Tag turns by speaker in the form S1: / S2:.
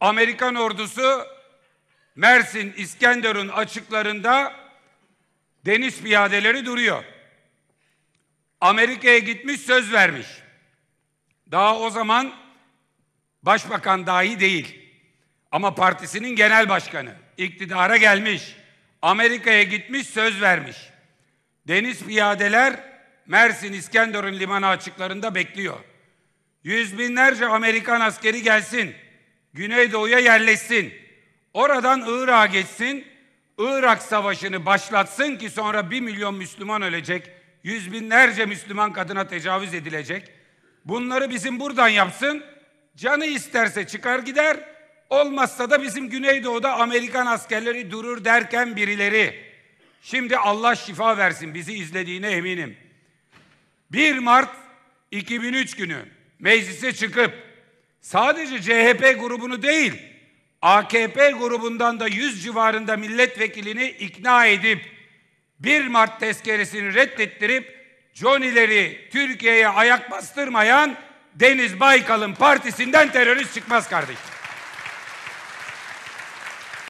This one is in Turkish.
S1: Amerikan ordusu Mersin, İskenderun açıklarında deniz piyadeleri duruyor. Amerika'ya gitmiş söz vermiş. Daha o zaman başbakan dahi değil. Ama partisinin genel başkanı. iktidara gelmiş. Amerika'ya gitmiş söz vermiş. Deniz piyadeler Mersin İskenderun limanı açıklarında bekliyor. Yüz binlerce Amerikan askeri gelsin. Güneydoğu'ya yerleşsin. Oradan Irak'a geçsin. Irak savaşını başlatsın ki sonra bir milyon Müslüman ölecek. Yüz binlerce Müslüman kadına tecavüz edilecek. Bunları bizim buradan yapsın. Canı isterse çıkar gider. Olmazsa da bizim Güneydoğu'da Amerikan askerleri durur derken birileri. Şimdi Allah şifa versin bizi izlediğine eminim. 1 Mart 2003 günü meclise çıkıp sadece CHP grubunu değil, AKP grubundan da yüz civarında milletvekilini ikna edip 1 Mart tezkeresini reddettirip Johnny'leri Türkiye'ye ayak bastırmayan Deniz Baykal'ın partisinden terörist çıkmaz kardeşim.